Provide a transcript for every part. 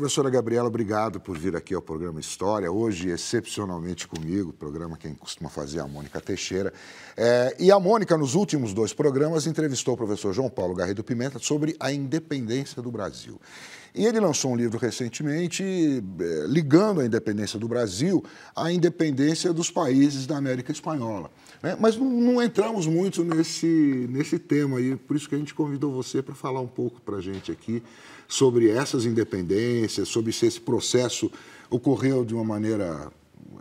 Professora Gabriela, obrigado por vir aqui ao programa História, hoje excepcionalmente comigo, programa quem costuma fazer a Mônica Teixeira. É, e a Mônica, nos últimos dois programas, entrevistou o professor João Paulo Garrido Pimenta sobre a independência do Brasil. E ele lançou um livro recentemente eh, ligando a independência do Brasil à independência dos países da América Espanhola. Né? Mas não, não, entramos muito nesse, nesse tema aí, por isso que a gente convidou você para falar um pouco para a gente aqui sobre essas independências, sobre se esse processo ocorreu de uma maneira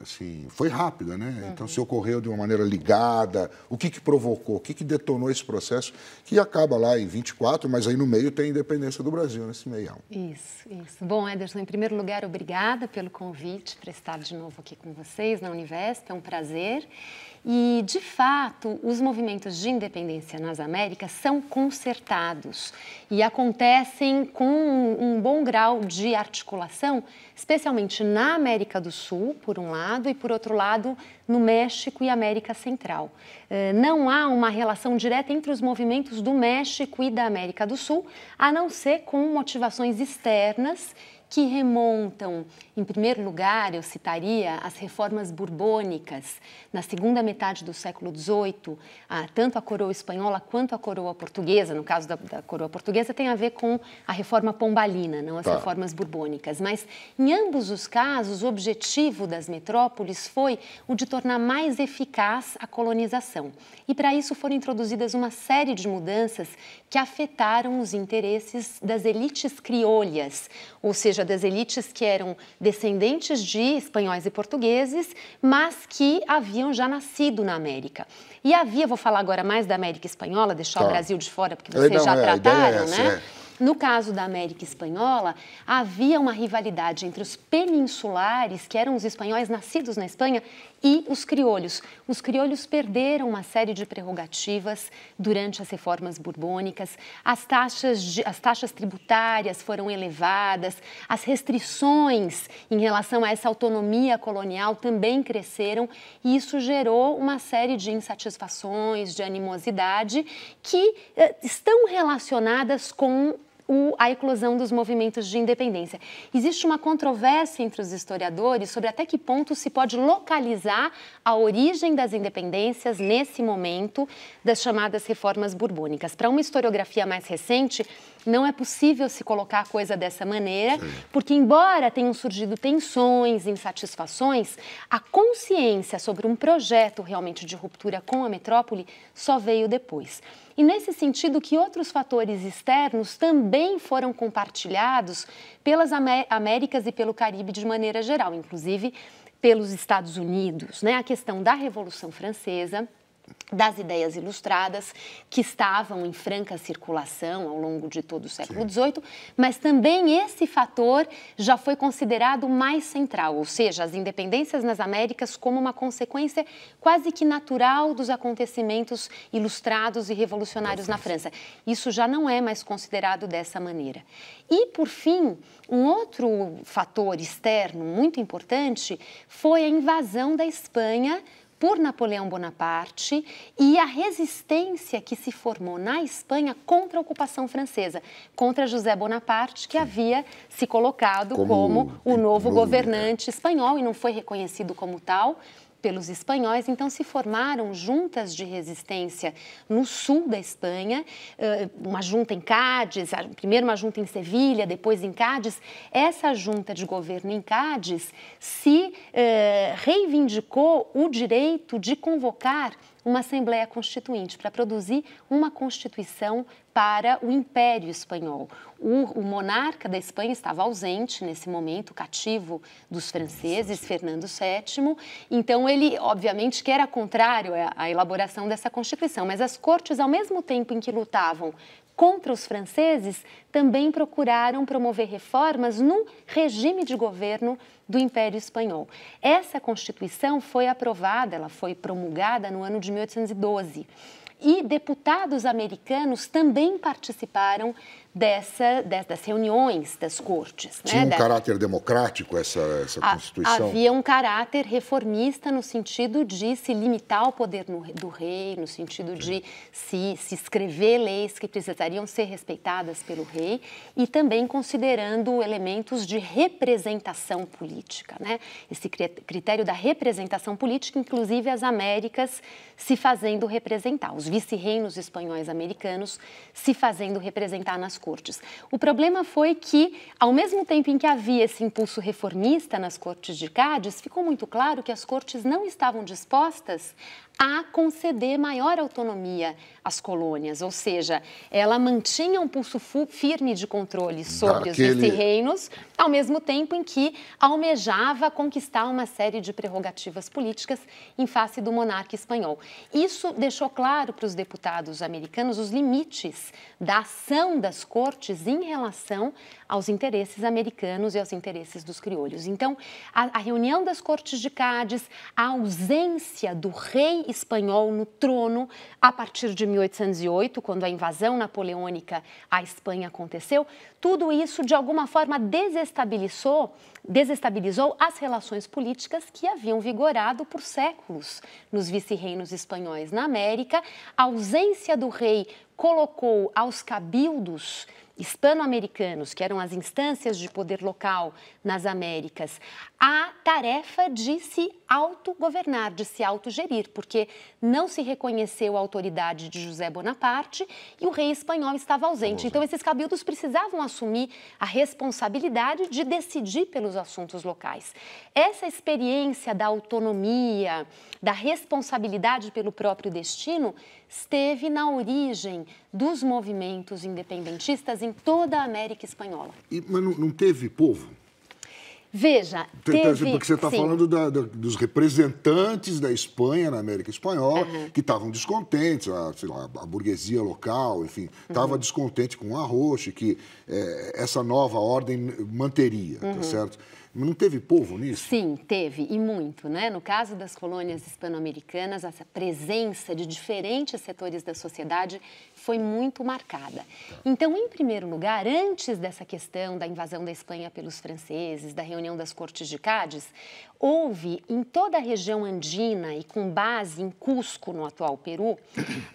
assim, foi rápida, né? Então, uhum. Então, se ocorreu de uma maneira ligada, o que, que provocou, o que, que detonou esse processo, que acaba lá em 24, mas aí no meio tem a independência do Brasil, nesse meião. Isso, isso. Bom, Ederson, em primeiro lugar, obrigada pelo convite para estar de novo aqui com vocês na Univesp, é um prazer. E, de fato, os movimentos de independência nas Américas são concertados e acontecem com um, um bom grau de articulação, especialmente na América do Sul, por um lado, e, por outro lado, no México e América Central. Eh, não há uma relação direta entre os movimentos do México e da América do Sul, a não ser com motivações externas que remontam, em primeiro lugar, eu citaria as reformas borbônicas na segunda metade do século XVIII, a, tanto a coroa espanhola quanto a coroa portuguesa. No caso da, da coroa portuguesa, tem a ver com a reforma pombalina, não as tá. reformas borbônicas. Mas em ambos os casos, o objetivo das metrópoles foi o de tornar mais eficaz a colonização. E para isso foram introduzidas uma série de mudanças que afetaram os interesses das elites criolhas, ou seja, seja, das elites que eram descendentes de espanhóis e portugueses, mas que haviam já nascido na América. E havia, vou falar agora mais da América Espanhola, deixar tá. o Brasil de fora, porque vocês Não, já é, trataram, é essa, né? É. No caso da América Espanhola, havia uma rivalidade entre os peninsulares, que eram os espanhóis nascidos na Espanha, e os criolhos. Os criolhos perderam uma série de prerrogativas durante as reformas borbônicas, as taxas, de, as taxas tributárias foram elevadas, as restrições em relação a essa autonomia colonial também cresceram e isso gerou uma série de insatisfações, de animosidade que eh, estão relacionadas com o, a eclosão dos movimentos de independência. Existe uma controvérsia entre os historiadores sobre até que ponto se pode localizar a origem das independências nesse momento das chamadas reformas borbônicas. Para uma historiografia mais recente, não é possível se colocar a coisa dessa maneira, porque embora tenham surgido tensões, insatisfações, a consciência sobre um projeto realmente de ruptura com a metrópole só veio depois. E nesse sentido que outros fatores externos também foram compartilhados pelas Américas e pelo Caribe de maneira geral, inclusive pelos Estados Unidos, né? A questão da Revolução Francesa, das ideias ilustradas que estavam em franca circulação ao longo de todo o século XVIII, mas também esse fator já foi considerado mais central, ou seja, as independências nas Américas como uma consequência quase que natural dos acontecimentos ilustrados e revolucionários na França. Isso já não é mais considerado dessa maneira. E por fim, um outro fator externo muito importante foi a invasão da Espanha por Napoleão Bonaparte e a resistência que se formou na Espanha contra a ocupação francesa, contra José Bonaparte, que Sim. havia se colocado como, como o novo, novo governante espanhol e não foi reconhecido como tal pelos espanhóis, então se formaram juntas de resistência no sul da Espanha, eh, uma junta em Cádiz, primeiro uma junta em Sevilha, depois em Cádiz. Essa junta de governo em Cádiz se eh, reivindicou o direito de convocar uma Assembleia Constituinte, para produzir uma Constituição para o Império Espanhol. O, o, monarca da Espanha estava ausente nesse momento, cativo dos franceses, Fernando VII. Então, ele, obviamente, que era contrário à, à elaboração dessa Constituição, mas as cortes, ao mesmo tempo em que lutavam contra os franceses também procuraram promover reformas no regime de governo do Império Espanhol. Essa Constituição foi aprovada, ela foi promulgada no ano de 1812 e deputados americanos também participaram dessa, dessas reuniões das cortes. Né? Tinha né? um da... caráter democrático essa, essa Constituição? Havia um caráter reformista no sentido de se limitar ao poder no, do rei, no sentido Sim. de se, se escrever leis que precisariam ser respeitadas pelo rei e também considerando elementos de representação política. Né? Esse critério da representação política, inclusive as Américas se fazendo representar. Os vice-reinos espanhóis americanos se fazendo representar nas cortes. O problema foi que, ao mesmo tempo em que havia esse impulso reformista nas cortes de Cádiz, ficou muito claro que as cortes não estavam dispostas a conceder maior autonomia às colônias, ou seja, ela mantinha um pulso firme de controle sobre Daquele... os vice-reinos, ao mesmo tempo em que almejava conquistar uma série de prerrogativas políticas em face do monarca espanhol. Isso deixou claro para os deputados americanos os limites da ação das cortes em relação aos interesses americanos e aos interesses dos crioulos. Então, a, a reunião das cortes de Cádiz, a ausência do rei espanhol no trono a partir de 1808, quando a invasão napoleônica à Espanha aconteceu, tudo isso de alguma forma desestabilizou, desestabilizou as relações políticas que haviam vigorado por séculos nos vice-reinos espanhóis na América. A ausência do rei colocou aos cabildos hispano-americanos, que eram as instâncias de poder local nas Américas, a tarefa de se autogovernar, de se autogerir, porque não se reconheceu a autoridade de José Bonaparte e o rei espanhol estava ausente. Então, esses cabildos precisavam assumir a responsabilidade de decidir pelos assuntos locais. Essa experiência da autonomia, da responsabilidade pelo próprio destino, esteve na origem dos movimentos independentistas em em toda a América Espanhola. E, mas não, não teve povo? Veja, então, então, teve... Porque você está falando da, da, dos representantes da Espanha na América Espanhola uhum. que estavam descontentes, a, lá, a, burguesia local, enfim, estava uhum. descontente com o arroche que é, essa nova ordem manteria, tá uhum. tá certo? Não teve povo nisso? Sim, teve, e muito. Né? No caso das colônias hispano-americanas, a presença de diferentes setores da sociedade foi muito marcada. Então, em primeiro lugar, antes dessa questão da invasão da Espanha pelos franceses, da reunião das Cortes de Cádiz, houve em toda a região andina e com base em Cusco, no atual Peru,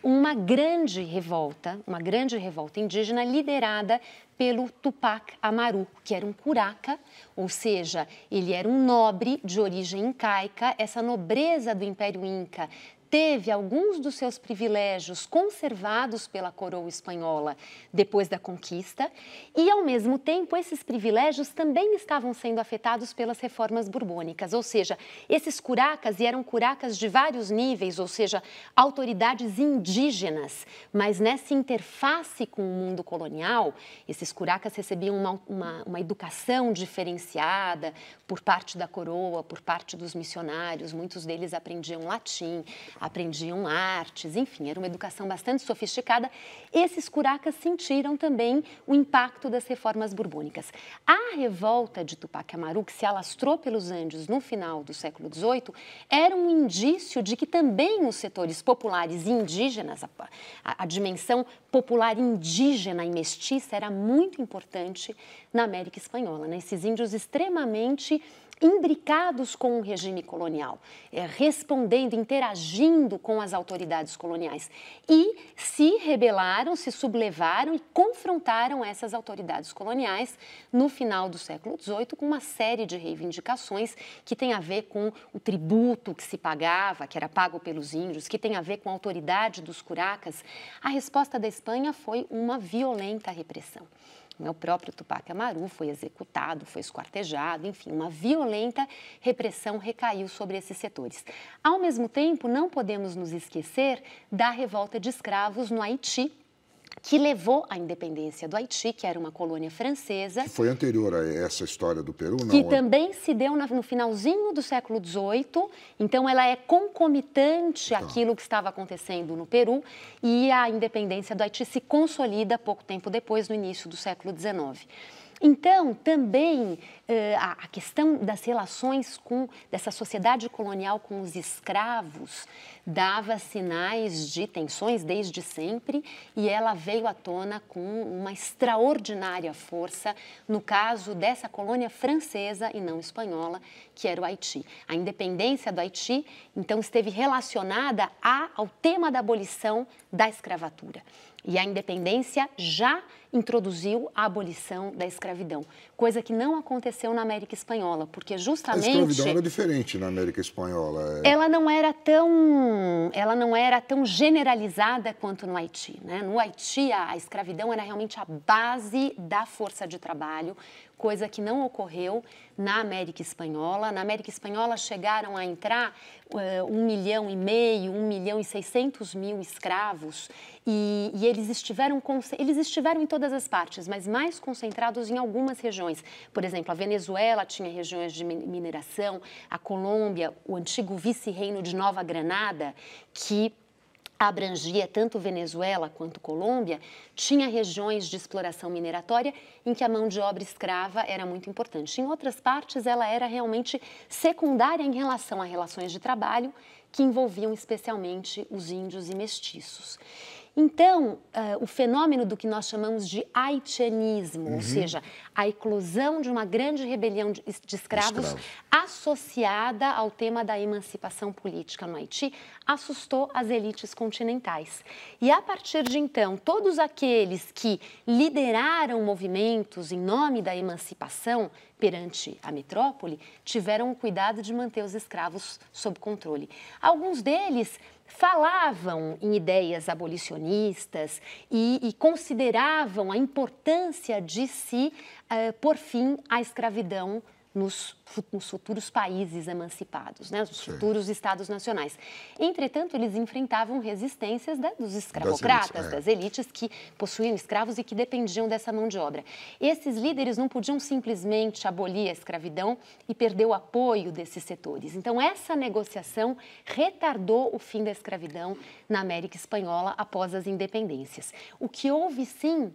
uma grande revolta, uma grande revolta indígena liderada pelo Tupac Amaru, que era um curaca, ou seja, ele era um nobre de origem incaica. Essa nobreza do Império Inca teve alguns dos seus privilégios conservados pela coroa espanhola depois da conquista, e ao mesmo tempo esses privilégios também estavam sendo afetados pelas reformas borbônicas, ou seja, esses curacas e eram curacas de vários níveis, ou seja, autoridades indígenas, mas nessa interface com o mundo colonial, esses curacas recebiam uma, uma, uma educação diferenciada por parte da coroa, por parte dos missionários, muitos deles aprendiam latim, aprendiam artes, enfim, era uma educação bastante sofisticada. Esses curacas sentiram também o impacto das reformas borbônicas. A revolta de Tupac Amaru, que se alastrou pelos Andes no final do século XVIII, era um indício de que também os setores populares indígenas, a, a, a dimensão popular indígena e mestiça era muito importante na América Espanhola. Né? Esses índios extremamente imbricados com o regime colonial, é, respondendo, interagindo com as autoridades coloniais e se rebelaram, se sublevaram e confrontaram essas autoridades coloniais no final do século XVIII com uma série de reivindicações que tem a ver com o tributo que se pagava, que era pago pelos índios, que tem a ver com a autoridade dos curacas. A resposta da Espanha foi uma violenta repressão. Né? O próprio Tupac Amaru foi executado, foi esquartejado, enfim, uma violenta repressão recaiu sobre esses setores. Ao mesmo tempo, não podemos nos esquecer da revolta de escravos no Haiti que levou à independência do Haiti, que era uma colônia francesa. Que foi anterior a essa história do Peru, não? Que também se deu no finalzinho do século XVIII. Então, ela é concomitante tá. àquilo que estava acontecendo no Peru e a independência do Haiti se consolida pouco tempo depois, no início do século XIX. Então, também eh, a questão das relações com dessa sociedade colonial com os escravos dava sinais de tensões desde sempre e ela veio à tona com uma extraordinária força no caso dessa colônia francesa e não espanhola, que era o Haiti. A independência do Haiti, então, esteve relacionada ao tema da abolição da escravatura. E a independência já introduziu a abolição da escravidão, coisa que não aconteceu na América Espanhola, porque justamente a escravidão era diferente na América Espanhola. É... Ela não era tão, ela não era tão generalizada quanto no Haiti, né? No Haiti a escravidão era realmente a base da força de trabalho, coisa que não ocorreu na América Espanhola. Na América Espanhola chegaram a entrar uh, um milhão e meio, um milhão e seiscentos mil escravos e, e eles estiveram com, eles estiveram em toda todas as partes, mas mais concentrados em algumas regiões. Por exemplo, a Venezuela tinha regiões de mineração, a Colômbia, o antigo vice-reino de Nova Granada, que abrangia tanto Venezuela quanto Colômbia, tinha regiões de exploração mineratória em que a mão de obra escrava era muito importante. Em outras partes, ela era realmente secundária em relação a relações de trabalho que envolviam especialmente os índios e mestiços. Então, uh, o fenômeno do que nós chamamos de haitianismo, uhum. ou seja, a eclosão de uma grande rebelião de, de escravos Escravo. associada ao tema da emancipação política no Haiti, assustou as elites continentais. E a partir de então, todos aqueles que lideraram movimentos em nome da emancipação perante a metrópole tiveram o cuidado de manter os escravos sob controle. Alguns deles falavam em ideias abolicionistas e, e consideravam a importância de se uh, eh, por fim à escravidão nos, nos futuros países emancipados, né? nos Sim. futuros estados nacionais. Entretanto, eles enfrentavam resistências da, né, dos escravocratas, das elites, é. das elites que possuíam escravos e que dependiam dessa mão de obra. Esses líderes não podiam simplesmente abolir a escravidão e perder o apoio desses setores. Então, essa negociação retardou o fim da escravidão na América Espanhola após as independências. O que houve sim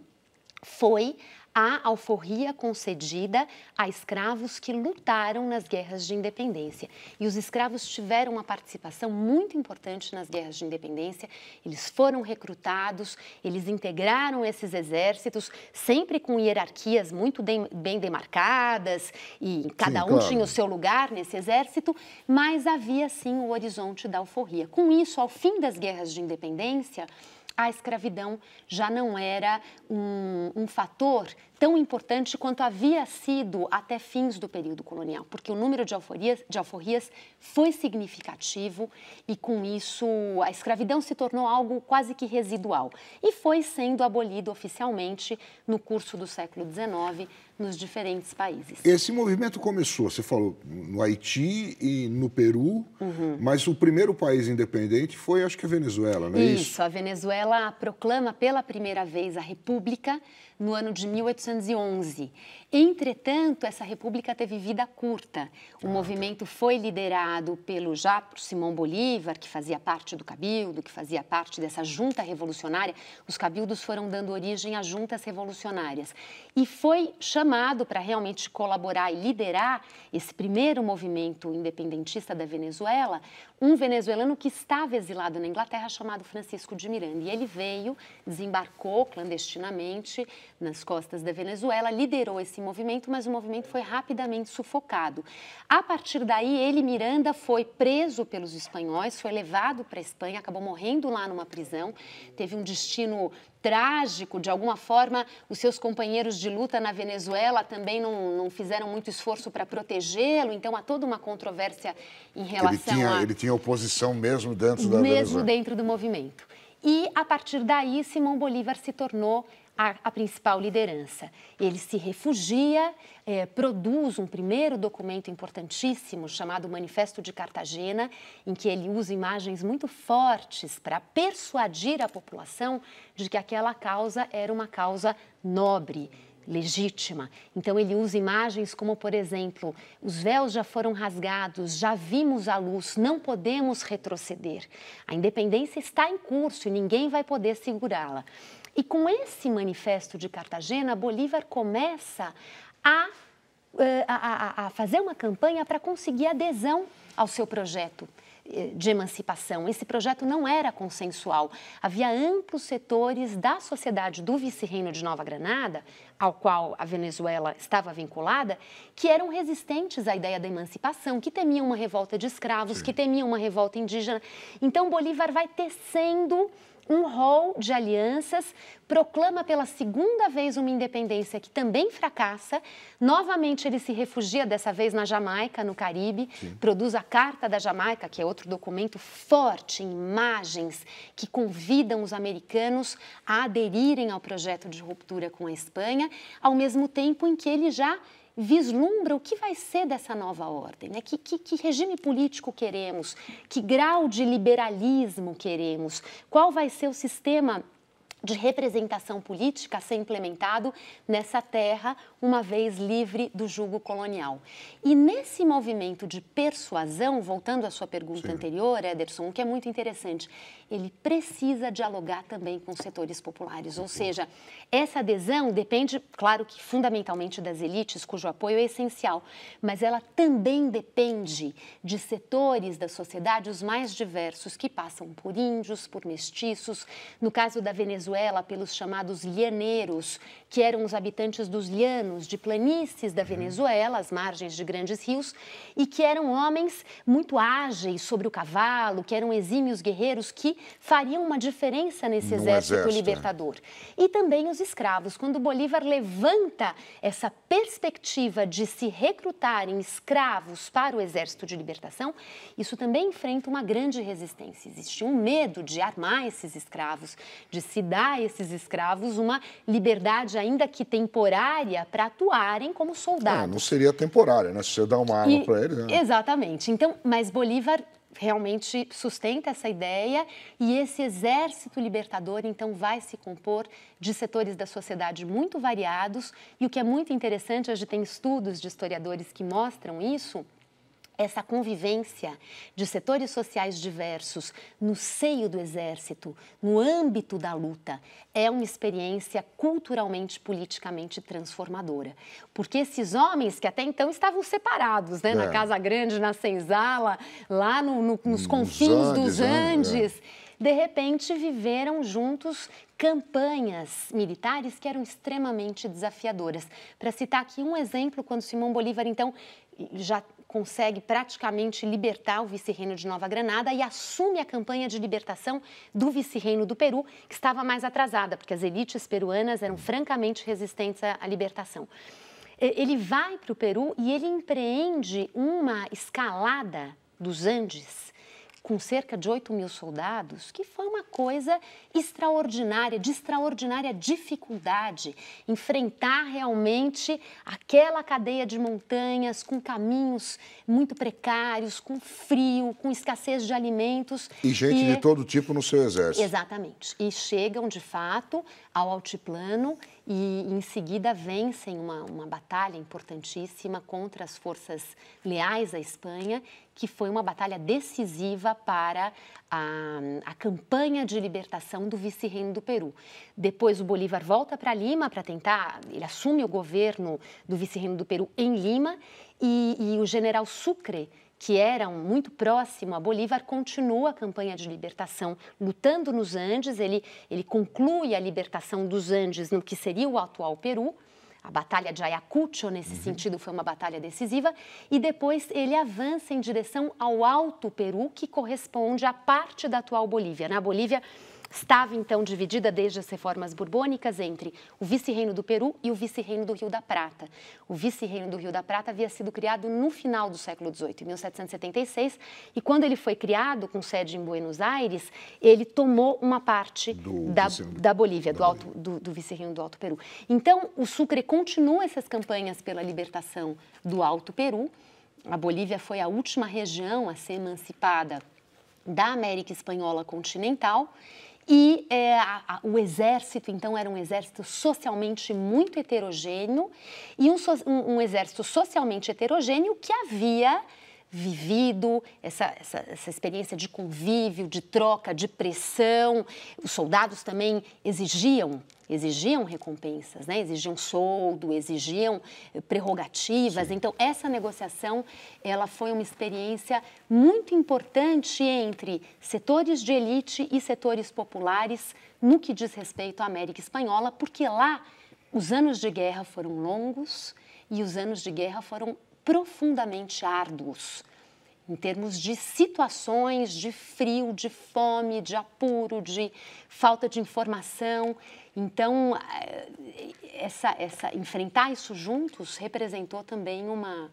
foi a alforria concedida a escravos que lutaram nas guerras de independência. E os escravos tiveram uma participação muito importante nas guerras de independência. Eles foram recrutados, eles integraram esses exércitos, sempre com hierarquias muito de, bem demarcadas e cada sim, um claro. tinha o seu lugar nesse exército, mas havia sim o horizonte da alforria. Com isso, ao fim das guerras de independência, a escravidão já não era um, um fator tão importante quanto havia sido até fins do período colonial, porque o número de alforrias, de alforrias foi significativo e, com isso, a escravidão se tornou algo quase que residual e foi sendo abolido oficialmente no curso do século XIX nos diferentes países. Esse movimento começou, você falou, no Haiti e no Peru, uhum. mas o primeiro país independente foi, acho que, a Venezuela, não é isso? Isso, a Venezuela proclama pela primeira vez a República no ano de 1811. Entretanto, essa república teve vida curta. O ah, movimento tá. foi liderado pelo já por Simão Bolívar, que fazia parte do cabildo, que fazia parte dessa junta revolucionária. Os cabildos foram dando origem a juntas revolucionárias. E foi chamado para realmente colaborar e liderar esse primeiro movimento independentista da Venezuela um venezuelano que estava exilado na Inglaterra chamado Francisco de Miranda. E ele veio, desembarcou clandestinamente nas costas da Venezuela, liderou esse movimento, mas o movimento foi rapidamente sufocado. A partir daí, ele, Miranda, foi preso pelos espanhóis, foi levado para a Espanha, acabou morrendo lá numa prisão, teve um destino trágico, de alguma forma, os seus companheiros de luta na Venezuela também não, não fizeram muito esforço para protegê-lo, então há toda uma controvérsia em relação ele tinha, a... Ele tinha oposição mesmo dentro da Mesmo Venezuela. dentro do movimento. E, a partir daí, Simão Bolívar se tornou a, a principal liderança. Ele se refugia, é, produz um primeiro documento importantíssimo chamado Manifesto de Cartagena, em que ele usa imagens muito fortes para persuadir a população de que aquela causa era uma causa nobre legítima. Então ele usa imagens como, por exemplo, os véus já foram rasgados, já vimos a luz, não podemos retroceder. A independência está em curso e ninguém vai poder segurá-la. E com esse manifesto de Cartagena, Bolívar começa a, eh, a, a fazer uma campanha para conseguir adesão ao seu projeto eh, de emancipação. Esse projeto não era consensual. Havia amplos setores da sociedade do vice-reino de Nova Granada, ao qual a Venezuela estava vinculada, que eram resistentes à ideia da emancipação, que temiam uma revolta de escravos, Sim. que temiam uma revolta indígena. Então Bolívar vai tecendo um rol de alianças, proclama pela segunda vez uma independência que também fracassa. Novamente, ele se refugia, dessa vez na Jamaica, no Caribe, Sim. produz a Carta da Jamaica, que é outro documento forte em imagens que convidam os americanos a aderirem ao projeto de ruptura com a Espanha, ao mesmo tempo em que ele já vislumbra o que vai ser dessa nova ordem, né? que, que, que regime político queremos, que grau de liberalismo queremos, qual vai ser o sistema de representação política a ser implementado nessa terra, uma vez livre do jugo colonial. E nesse movimento de persuasão, voltando à sua pergunta Sim. anterior, Ederson, que é muito interessante, ele precisa dialogar também com os setores populares, ou seja, essa adesão depende, claro que fundamentalmente das elites, cujo apoio é essencial, mas ela também depende de setores da sociedade os mais diversos que passam por índios, por mestiços, no caso da Venezuela, Venezuela pelos chamados lianeiros, que eram os habitantes dos lianos, de planícies da uhum. Venezuela, as margens de grandes rios, e que eram homens muito ágeis sobre o cavalo, que eram exímios guerreiros que fariam uma diferença nesse exército, exército, é. libertador. E também os escravos. Quando Bolívar levanta essa perspectiva de se recrutarem escravos para o exército de libertação, isso também enfrenta uma grande resistência. Existia um medo de armar esses escravos, de se dar dar a esses escravos uma liberdade, ainda que temporária, para atuarem como soldados. É, não seria temporária, né? Se você dá uma arma para eles. Né? Exatamente. Então, mas Bolívar realmente sustenta essa ideia e esse exército libertador então vai se compor de setores da sociedade muito variados e o que é muito interessante hoje tem estudos de historiadores que mostram isso essa convivência de setores sociais diversos no seio do Exército, no âmbito da luta, é uma experiência culturalmente, politicamente transformadora. Porque esses homens que até então estavam separados, né, é. na Casa Grande, na Senzala, lá no, no, nos, confins Andes, dos Andes. Né? É de repente viveram juntos campanhas militares que eram extremamente desafiadoras. Para citar aqui um exemplo, quando Simão Bolívar, então, já consegue praticamente libertar o vice-reino de Nova Granada e assume a campanha de libertação do vice-reino do Peru, que estava mais atrasada, porque as elites peruanas eram francamente resistentes à libertação. Ele vai para o Peru e ele empreende uma escalada dos Andes com cerca de 8 mil soldados, que foi uma coisa extraordinária, de extraordinária dificuldade. Enfrentar realmente aquela cadeia de montanhas com caminhos muito precários, com frio, com escassez de alimentos. E gente e... de todo tipo no seu exército. Exatamente. E chegam, de fato, ao altiplano e em seguida vencem uma, uma batalha importantíssima contra as forças leais à Espanha, que foi uma batalha decisiva para a, a campanha de libertação do vice-reino do Peru. Depois o Bolívar volta para Lima para tentar, ele assume o governo do vice-reino do Peru em Lima e, e o general Sucre que era um, muito próximo a Bolívar, continua a campanha de libertação, lutando nos Andes. Ele, ele conclui a libertação dos Andes no que seria o atual Peru. A batalha de Ayacucho, nesse uhum. sentido, foi uma batalha decisiva. E depois ele avança em direção ao Alto Peru, que corresponde à parte da atual Bolívia. Na Bolívia, Estava então dividida desde as reformas borbônicas entre o vice-reino do Peru e o vice-reino do Rio da Prata. O vice-reino do Rio da Prata havia sido criado no final do século XVIII, em 1776, e quando ele foi criado, com sede em Buenos Aires, ele tomou uma parte da, da, Bolívia, da do, alto, do, do vice-reino do Alto Peru. Então, o Sucre continua essas campanhas pela libertação do Alto Peru. A Bolívia foi a última região a ser emancipada da América Espanhola continental e é, a, a, o exército, então, era um exército socialmente muito heterogêneo e um, um, um exército socialmente heterogêneo que havia vivido, essa, essa, essa experiência de convívio, de troca, de pressão. Os soldados também exigiam exigiam recompensas, né? exigiam soldo, exigiam eh, prerrogativas. Sim. Então, essa negociação ela foi uma experiência muito importante entre setores de elite e setores populares no que diz respeito à América Espanhola, porque lá os anos de guerra foram longos e os anos de guerra foram profundamente árduos em termos de situações de frio, de fome, de apuro, de falta de informação. Então, eh, essa, essa, enfrentar isso juntos representou também uma,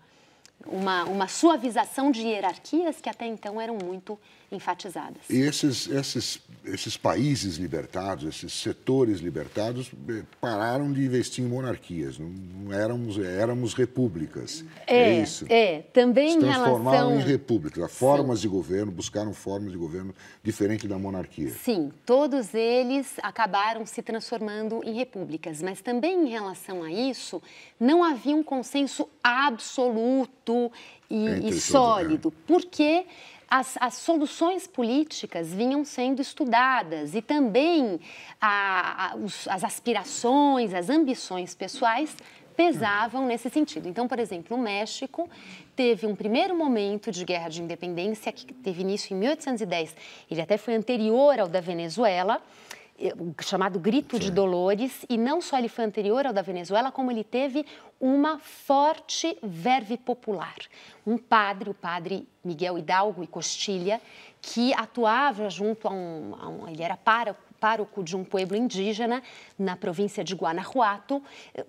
uma, uma suavização de hierarquias que até então eram muito enfatizadas. E esses, esses, esses países libertados, esses setores libertados, eh, pararam de investir em monarquias, não, éramos, éramos repúblicas. É, é, isso. É, também Se transformaram em, relação... em repúblicas. Formas Sim. de governo, buscaram formas de governo diferente da monarquia. Sim, todos eles acabaram se transformando em repúblicas, mas também em relação a isso, não havia um consenso absoluto e, e é. sólido, porque as, as soluções políticas vinham sendo estudadas e também a, a, os, as aspirações, as ambições pessoais pesavam nesse sentido. Então, por exemplo, o México teve um primeiro momento de guerra de independência que teve início em 1810. Ele até foi anterior ao da Venezuela. Eh, chamado Grito Sim. de Dolores, e não só ele foi anterior ao da Venezuela, como ele teve uma forte verve popular. Um padre, o padre Miguel Hidalgo e Costilha, que atuava junto a um, a um ele era pároco de um pueblo indígena na província de Guanajuato, eh,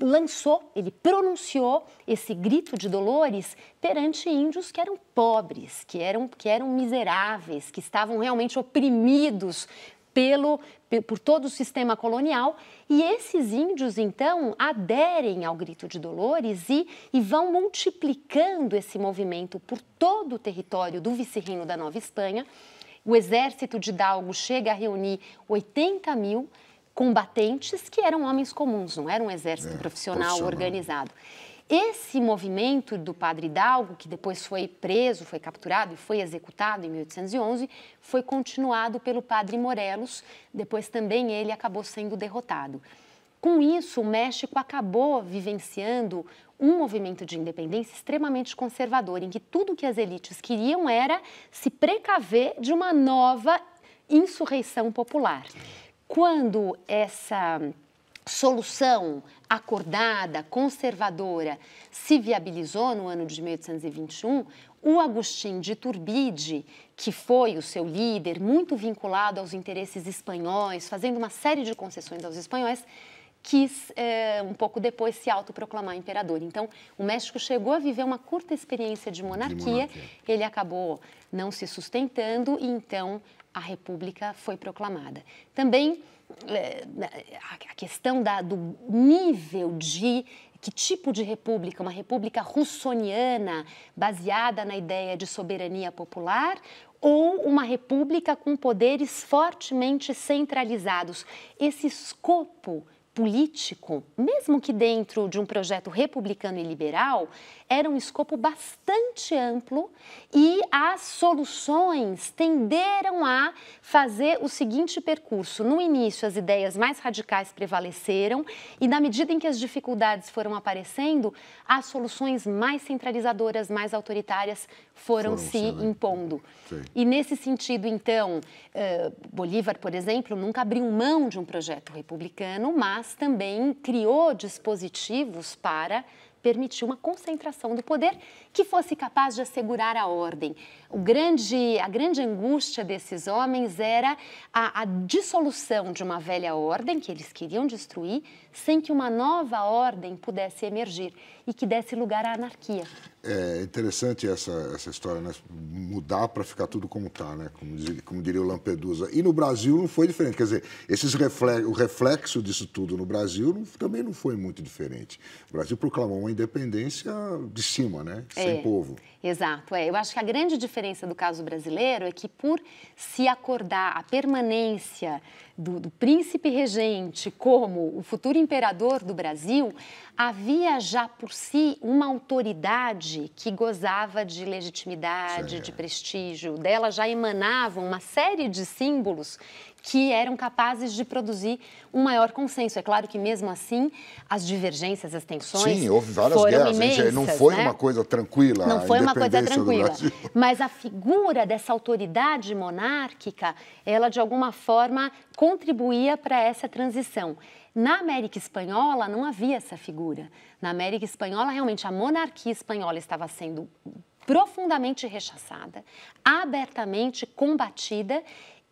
lançou, ele pronunciou esse grito de dolores perante índios que eram pobres, que eram, que eram miseráveis, que estavam realmente oprimidos pelo, por todo o sistema colonial. E esses índios, então, aderem ao grito de Dolores e, e vão multiplicando esse movimento por todo o território do vice-reino da Nova Espanha. O exército de Hidalgo chega a reunir 80 mil combatentes que eram homens comuns, não era um exército é, profissional, profissional organizado. Esse movimento do padre Hidalgo, que depois foi preso, foi capturado e foi executado em 1811, foi continuado pelo padre Morelos, depois também ele acabou sendo derrotado. Com isso, o México acabou vivenciando um movimento de independência extremamente conservador, em que tudo que as elites queriam era se precaver de uma nova insurreição popular. Quando essa solução acordada, conservadora, se viabilizou no ano de 1821, o Agostinho de Turbide, que foi o seu líder, muito vinculado aos interesses espanhóis, fazendo uma série de concessões aos espanhóis, quis, eh, um pouco depois, se autoproclamar imperador. Então, o México chegou a viver uma curta experiência de monarquia, de monarquia. ele acabou não se sustentando e então a república foi proclamada. Também é, a questão da, do nível de que tipo de república? Uma república russoniana, baseada na ideia de soberania popular, ou uma república com poderes fortemente centralizados? Esse escopo político, mesmo que dentro de um projeto republicano e liberal, era um escopo bastante amplo e as soluções tenderam a fazer o seguinte percurso. No início, as ideias mais radicais prevaleceram e, na medida em que as dificuldades foram aparecendo, as soluções mais centralizadoras, mais autoritárias foram, foram se impondo. Sim. E, nesse sentido, então, eh, Bolívar, por exemplo, nunca abriu mão de um projeto republicano, mas também criou dispositivos para permitiu uma concentração do poder que fosse capaz de assegurar a ordem. O grande, a grande angústia desses homens era a, a dissolução de uma velha ordem que eles queriam destruir, sem que uma nova ordem pudesse emergir e que desse lugar à anarquia. É interessante essa, essa história, né? Mudar para ficar tudo como está, né? Como, como, diria o Lampedusa. E no Brasil não foi diferente. Quer dizer, esses reflexo, o reflexo disso tudo no Brasil não, também não foi muito diferente. O Brasil proclamou uma independência de cima, né? Sem é, sem é, povo. Exato, é. Eu acho que a grande diferença do caso brasileiro é que, por se acordar a permanência do, do príncipe regente como o futuro imperador do Brasil, havia já por si uma autoridade que gozava de legitimidade, de prestígio. Dela já emanavam uma série de símbolos que eram capazes de produzir um maior consenso. É claro que, mesmo assim, as divergências, as tensões. Sim, houve várias foram guerras. Imensas, não foi né? uma coisa tranquila. Não foi uma coisa tranquila. Mas a figura dessa autoridade monárquica, ela, de alguma forma, contribuía para essa transição. Na América Espanhola não havia essa figura. Na América Espanhola, realmente, a monarquia espanhola estava sendo profundamente rechaçada, abertamente combatida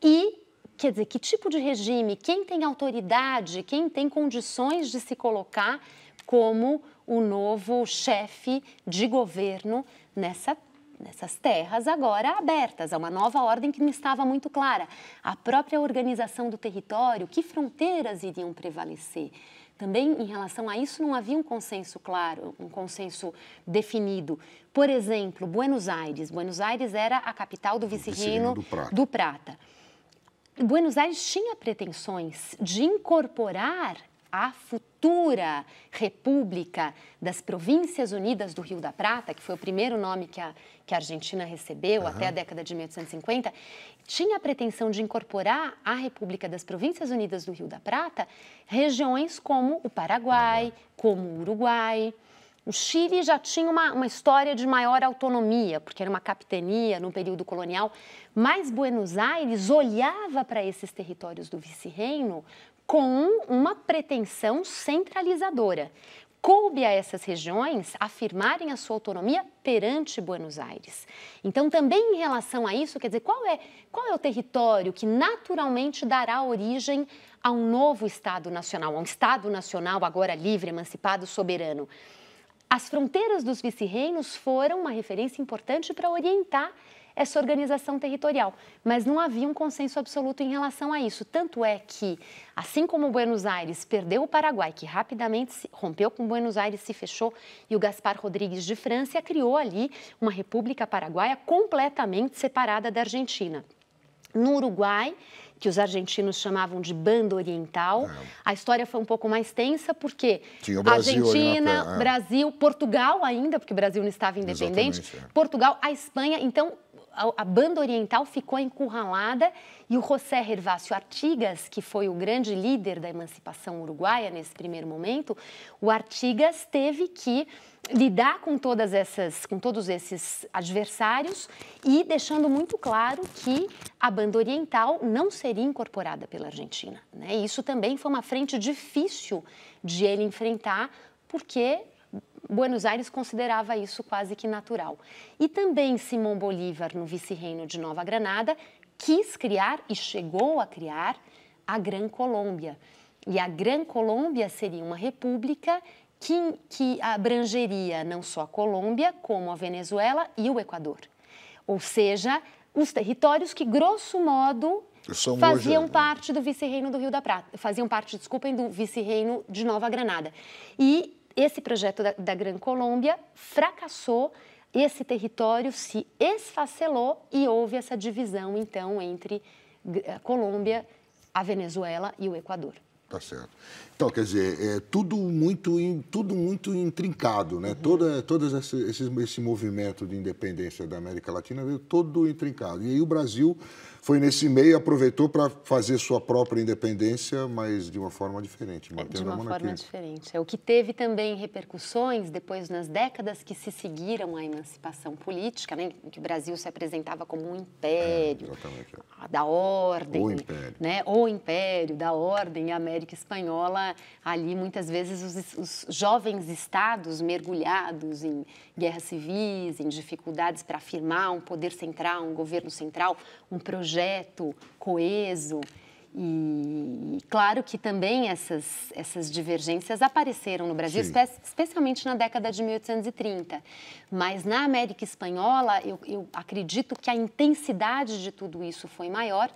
e Quer dizer, que tipo de regime, quem tem autoridade, quem tem condições de se colocar como o novo chefe de governo nessa nessas terras agora abertas, a é uma nova ordem que não estava muito clara. A própria organização do território, que fronteiras iriam prevalecer? Também em relação a isso não havia um consenso claro, um consenso definido. Por exemplo, Buenos Aires. Buenos Aires era a capital do vice-reino do Prata. Do Prata. Buenos Aires tinha pretensões de incorporar a futura República das Províncias Unidas do Rio da Prata, que foi o primeiro nome que a, que a Argentina recebeu uhum. até a década de 1850, tinha a pretensão de incorporar à República das Províncias Unidas do Rio da Prata regiões como o Paraguai, como o Uruguai. O Chile já tinha uma, uma história de maior autonomia, porque era uma capitania no período colonial, mas Buenos Aires olhava para esses territórios do vice-reino com uma pretensão centralizadora. Coube a essas regiões afirmarem a sua autonomia perante Buenos Aires. Então, também em relação a isso, quer dizer, qual é, qual é o território que naturalmente dará origem a um novo Estado Nacional, a um Estado Nacional agora livre, emancipado, soberano? As fronteiras dos vice-reinos foram uma referência importante para orientar essa organização territorial, mas não havia um consenso absoluto em relação a isso. Tanto é que, assim como Buenos Aires perdeu o Paraguai, que rapidamente se rompeu com Buenos Aires, se fechou, e o Gaspar Rodrigues de França criou ali uma república paraguaia completamente separada da Argentina. No Uruguai, que os argentinos chamavam de banda oriental. É. A história foi um pouco mais tensa, porque Tinha o Brasil Argentina, é. Brasil, Portugal ainda, porque o Brasil não estava independente, é. Portugal, a Espanha. Então, a banda oriental ficou encurralada e o José Hervácio Artigas, que foi o grande líder da emancipação uruguaia nesse primeiro momento, o Artigas teve que lidar com todas essas, com todos esses adversários e deixando muito claro que a banda oriental não seria incorporada pela Argentina. Né? Isso também foi uma frente difícil de ele enfrentar, porque Buenos Aires considerava isso quase que natural. E também Simão Bolívar, no vice-reino de Nova Granada, quis criar e chegou a criar a Gran Colômbia. E a Gran Colômbia seria uma república que, que abrangeria não só a Colômbia, como a Venezuela e o Equador. Ou seja, os territórios que, grosso modo, São faziam hoje, né? parte né? do vice-reino do Rio da Prata, faziam parte, desculpem, do vice-reino de Nova Granada. E esse projeto da, da Gran Colômbia fracassou, esse território se esfacelou e houve essa divisão, então, entre a eh, Colômbia, a Venezuela e o Equador. Tá certo. Então, quer dizer, é tudo muito, tudo muito intrincado, né? Uhum. Toda, todo esse, esse movimento de independência da América Latina veio todo intrincado. E aí o Brasil foi nesse meio, aproveitou para fazer sua própria independência, mas de uma forma diferente. É, de uma forma diferente. É o que teve também repercussões depois nas décadas que se seguiram à emancipação política, né? Em que o Brasil se apresentava como um é, império, é, da ordem, o império. né? O império da ordem, a América América Espanhola, ali muitas vezes os, os jovens estados mergulhados em guerras civis, em dificuldades para afirmar um poder central, um governo central, um projeto coeso. E claro que também essas, essas divergências apareceram no Brasil, espe especialmente na década de 1830. Mas na América Espanhola, eu, eu acredito que a intensidade de tudo isso foi maior,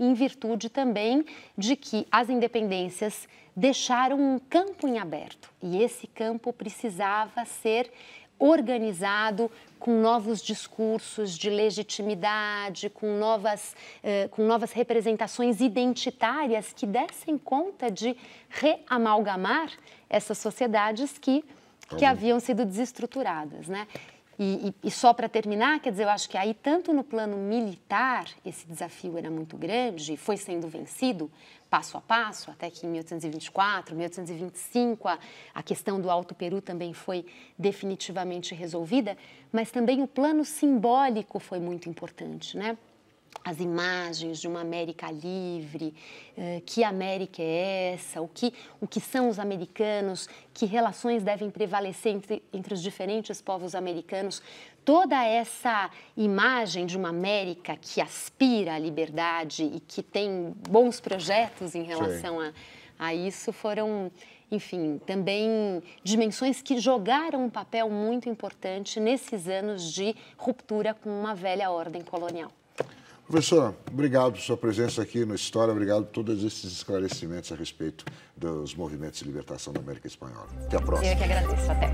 em virtude também de que as independências deixaram um campo em aberto. E esse campo precisava ser organizado com novos discursos de legitimidade, com novas, eh, com novas representações identitárias que dessem conta de reamalgamar essas sociedades que, que haviam sido desestruturadas. Né? E, e, e só para terminar, quer dizer, eu acho que aí, tanto no plano militar, esse desafio era muito grande e foi sendo vencido passo a passo, até que em 1824, 1825, a, a questão do Alto Peru também foi definitivamente resolvida, mas também o plano simbólico foi muito importante, né? as imagens de uma América livre, eh, que América é essa, o que, o que são os americanos, que relações devem prevalecer entre, entre os diferentes povos americanos. Toda essa imagem de uma América que aspira à liberdade e que tem bons projetos em relação a, a isso foram enfim, também dimensões que jogaram um papel muito importante nesses anos de ruptura com uma velha ordem colonial. Professora, obrigado pela sua presença aqui no História, obrigado por todos esses esclarecimentos a respeito dos movimentos de libertação da América Espanhola. Até a próxima. Eu que agradeço. Até.